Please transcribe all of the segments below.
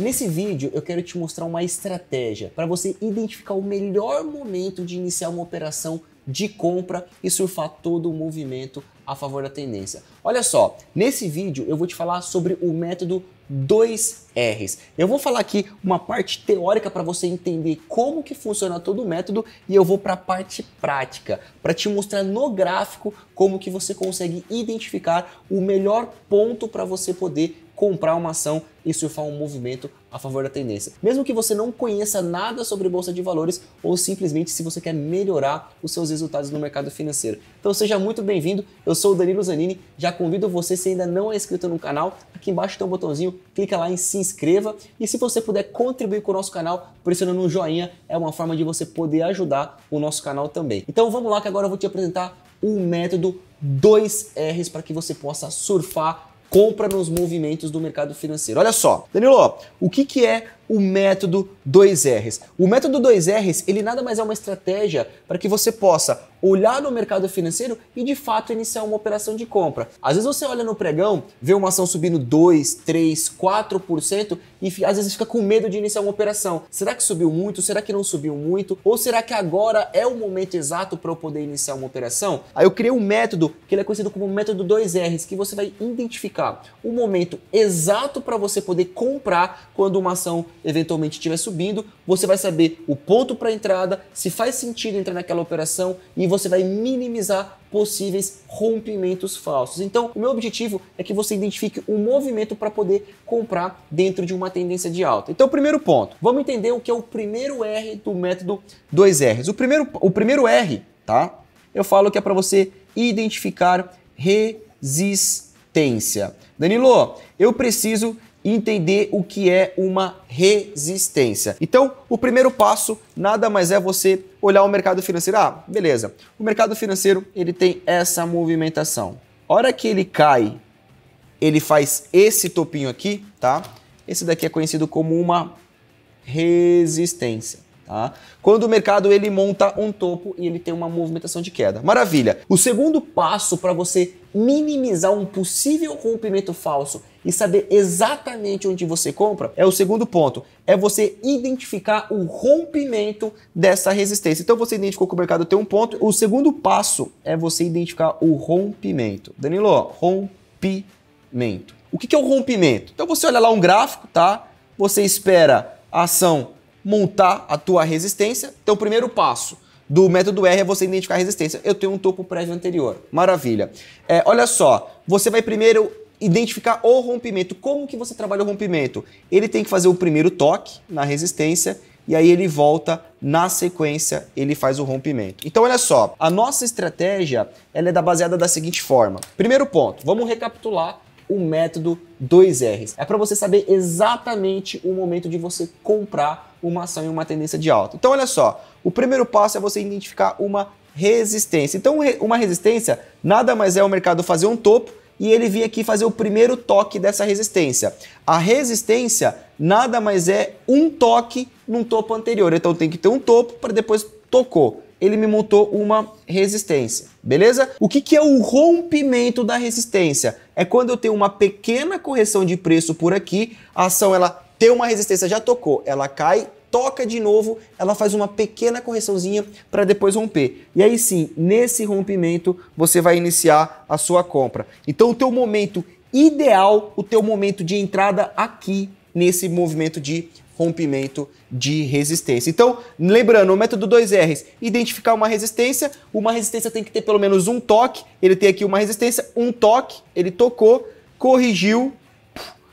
Nesse vídeo eu quero te mostrar uma estratégia para você identificar o melhor momento de iniciar uma operação de compra e surfar todo o movimento a favor da tendência. Olha só, nesse vídeo eu vou te falar sobre o método 2Rs. Eu vou falar aqui uma parte teórica para você entender como que funciona todo o método e eu vou para a parte prática, para te mostrar no gráfico como que você consegue identificar o melhor ponto para você poder comprar uma ação e surfar um movimento a favor da tendência. Mesmo que você não conheça nada sobre bolsa de valores ou simplesmente se você quer melhorar os seus resultados no mercado financeiro. Então seja muito bem-vindo. Eu sou o Danilo Zanini. Já convido você se ainda não é inscrito no canal, aqui embaixo tem um botãozinho, clica lá em se inscreva e se você puder contribuir com o nosso canal pressionando um joinha, é uma forma de você poder ajudar o nosso canal também. Então vamos lá que agora eu vou te apresentar o método 2Rs para que você possa surfar compra nos movimentos do mercado financeiro. Olha só, Danilo, o que, que é o método 2Rs. O método 2Rs, ele nada mais é uma estratégia para que você possa olhar no mercado financeiro e de fato iniciar uma operação de compra. Às vezes você olha no pregão, vê uma ação subindo 2, 3, 4% e às vezes fica com medo de iniciar uma operação. Será que subiu muito? Será que não subiu muito? Ou será que agora é o momento exato para eu poder iniciar uma operação? Aí eu criei um método que ele é conhecido como método 2Rs, que você vai identificar o momento exato para você poder comprar quando uma ação eventualmente estiver subindo, você vai saber o ponto para entrada, se faz sentido entrar naquela operação e você vai minimizar possíveis rompimentos falsos. Então, o meu objetivo é que você identifique um movimento para poder comprar dentro de uma tendência de alta. Então, primeiro ponto, vamos entender o que é o primeiro R do método 2Rs. O primeiro, o primeiro R, tá? Eu falo que é para você identificar resistência. Danilo, eu preciso entender o que é uma resistência. Então, o primeiro passo nada mais é você olhar o mercado financeiro. Ah, beleza. O mercado financeiro, ele tem essa movimentação. A hora que ele cai, ele faz esse topinho aqui, tá? Esse daqui é conhecido como uma resistência. Tá? Quando o mercado ele monta um topo e ele tem uma movimentação de queda. Maravilha. O segundo passo para você minimizar um possível rompimento falso e saber exatamente onde você compra é o segundo ponto. É você identificar o rompimento dessa resistência. Então você identificou que o mercado tem um ponto. O segundo passo é você identificar o rompimento. Danilo, rompimento. O que é o rompimento? Então você olha lá um gráfico, tá? Você espera a ação montar a tua resistência. Então, o primeiro passo do método R é você identificar a resistência. Eu tenho um topo prévio anterior. Maravilha. É, olha só, você vai primeiro identificar o rompimento. Como que você trabalha o rompimento? Ele tem que fazer o primeiro toque na resistência e aí ele volta na sequência, ele faz o rompimento. Então olha só, a nossa estratégia ela é baseada da seguinte forma. Primeiro ponto, vamos recapitular o método 2Rs. É para você saber exatamente o momento de você comprar uma ação em uma tendência de alta. Então olha só, o primeiro passo é você identificar uma resistência. Então uma resistência nada mais é o mercado fazer um topo e ele vir aqui fazer o primeiro toque dessa resistência. A resistência nada mais é um toque num topo anterior. Então tem que ter um topo para depois tocou. Ele me montou uma resistência, beleza? O que, que é o rompimento da resistência? é quando eu tenho uma pequena correção de preço por aqui, a ação ela tem uma resistência, já tocou, ela cai, toca de novo, ela faz uma pequena correçãozinha para depois romper. E aí sim, nesse rompimento, você vai iniciar a sua compra. Então o teu momento ideal, o teu momento de entrada aqui nesse movimento de rompimento de resistência. Então, lembrando, o método 2Rs, identificar uma resistência, uma resistência tem que ter pelo menos um toque, ele tem aqui uma resistência, um toque, ele tocou, corrigiu,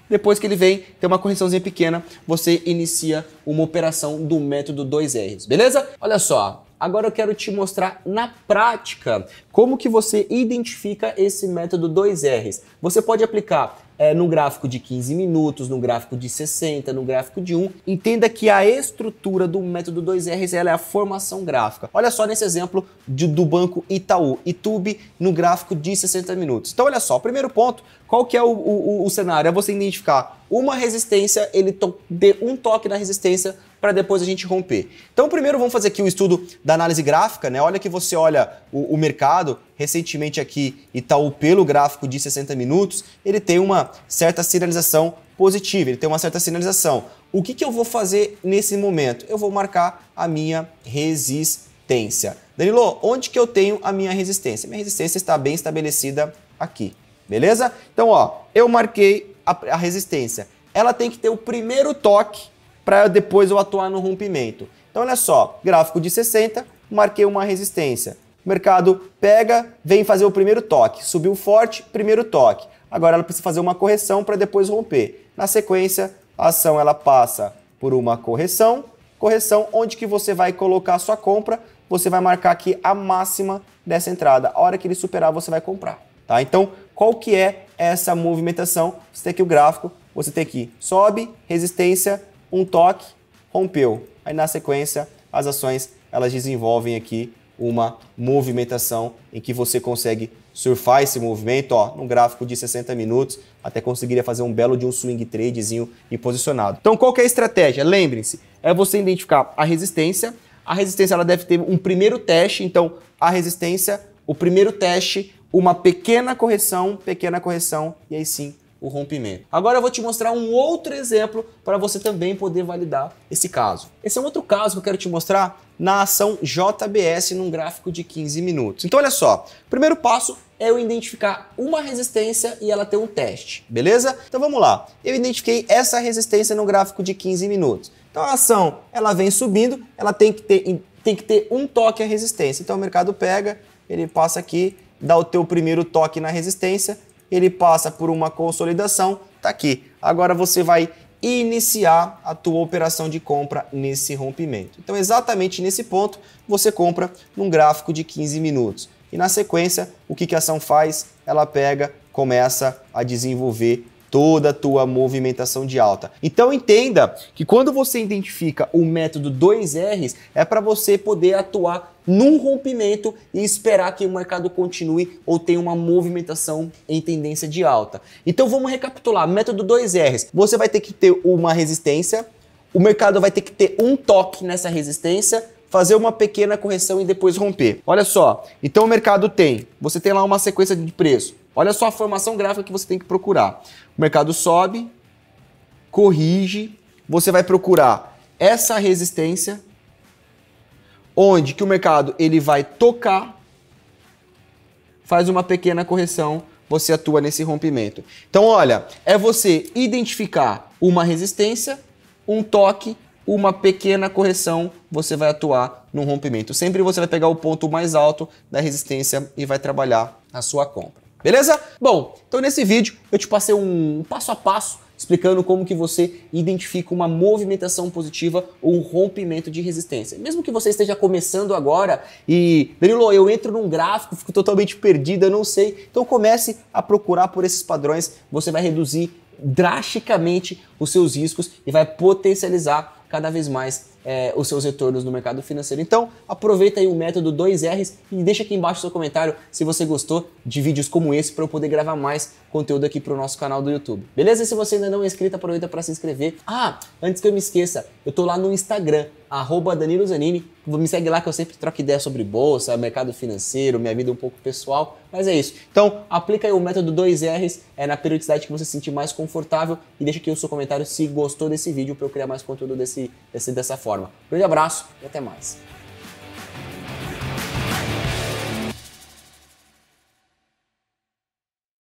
depois que ele vem, tem uma correçãozinha pequena, você inicia uma operação do método 2Rs, beleza? Olha só, agora eu quero te mostrar na prática como que você identifica esse método 2Rs. Você pode aplicar é, no gráfico de 15 minutos, no gráfico de 60, no gráfico de 1. Entenda que a estrutura do método 2Rs é a formação gráfica. Olha só nesse exemplo de, do banco Itaú, Itube no gráfico de 60 minutos. Então olha só, primeiro ponto, qual que é o, o, o cenário? É você identificar uma resistência, ele dê um toque na resistência para depois a gente romper. Então, primeiro vamos fazer aqui o um estudo da análise gráfica, né? Olha que você olha o, o mercado, recentemente aqui e tal pelo gráfico de 60 minutos, ele tem uma certa sinalização positiva, ele tem uma certa sinalização. O que, que eu vou fazer nesse momento? Eu vou marcar a minha resistência. Danilo, onde que eu tenho a minha resistência? Minha resistência está bem estabelecida aqui, beleza? Então, ó, eu marquei a, a resistência. Ela tem que ter o primeiro toque para depois eu atuar no rompimento. Então olha só, gráfico de 60, marquei uma resistência. O mercado pega, vem fazer o primeiro toque, subiu forte, primeiro toque. Agora ela precisa fazer uma correção para depois romper. Na sequência, a ação ela passa por uma correção, correção onde que você vai colocar a sua compra, você vai marcar aqui a máxima dessa entrada. A hora que ele superar, você vai comprar, tá? Então, qual que é essa movimentação? Você tem aqui o gráfico, você tem aqui sobe, resistência, um toque, rompeu. Aí na sequência, as ações elas desenvolvem aqui uma movimentação em que você consegue surfar esse movimento, ó, num gráfico de 60 minutos, até conseguiria fazer um belo de um swing tradezinho e posicionado. Então, qual é a estratégia? Lembrem-se, é você identificar a resistência. A resistência ela deve ter um primeiro teste, então a resistência, o primeiro teste, uma pequena correção, pequena correção e aí sim o rompimento. Agora eu vou te mostrar um outro exemplo para você também poder validar esse caso. Esse é um outro caso que eu quero te mostrar na ação JBS num gráfico de 15 minutos. Então olha só, primeiro passo é eu identificar uma resistência e ela ter um teste, beleza? Então vamos lá. Eu identifiquei essa resistência no gráfico de 15 minutos. Então a ação, ela vem subindo, ela tem que ter tem que ter um toque à resistência. Então o mercado pega, ele passa aqui, dá o teu primeiro toque na resistência, ele passa por uma consolidação, tá aqui. Agora você vai iniciar a tua operação de compra nesse rompimento. Então, exatamente nesse ponto, você compra num gráfico de 15 minutos. E na sequência, o que, que a ação faz? Ela pega, começa a desenvolver toda a tua movimentação de alta. Então entenda que quando você identifica o método 2Rs, é para você poder atuar num rompimento e esperar que o mercado continue ou tenha uma movimentação em tendência de alta. Então vamos recapitular, método 2Rs. Você vai ter que ter uma resistência, o mercado vai ter que ter um toque nessa resistência, fazer uma pequena correção e depois romper. Olha só, então o mercado tem, você tem lá uma sequência de preço, Olha só a formação gráfica que você tem que procurar. O mercado sobe, corrige, você vai procurar essa resistência onde que o mercado ele vai tocar, faz uma pequena correção, você atua nesse rompimento. Então, olha, é você identificar uma resistência, um toque, uma pequena correção, você vai atuar no rompimento. Sempre você vai pegar o ponto mais alto da resistência e vai trabalhar a sua compra. Beleza? Bom, então nesse vídeo eu te passei um passo a passo explicando como que você identifica uma movimentação positiva ou um rompimento de resistência. Mesmo que você esteja começando agora e, Danilo, eu entro num gráfico, fico totalmente perdido, eu não sei. Então comece a procurar por esses padrões, você vai reduzir drasticamente os seus riscos e vai potencializar cada vez mais é, os seus retornos no mercado financeiro. Então, aproveita aí o método 2Rs e deixa aqui embaixo seu comentário se você gostou de vídeos como esse para eu poder gravar mais conteúdo aqui para o nosso canal do YouTube. Beleza? E se você ainda não é inscrito, aproveita para se inscrever. Ah, antes que eu me esqueça, eu tô lá no Instagram arroba Danilo Zanini. Me segue lá que eu sempre troco ideia sobre bolsa, mercado financeiro, minha vida um pouco pessoal, mas é isso. Então, aplica aí o método 2Rs é, na periodicidade que você se sentir mais confortável e deixa aqui o seu comentário se gostou desse vídeo para eu criar mais conteúdo desse, desse, dessa forma. Um grande abraço e até mais.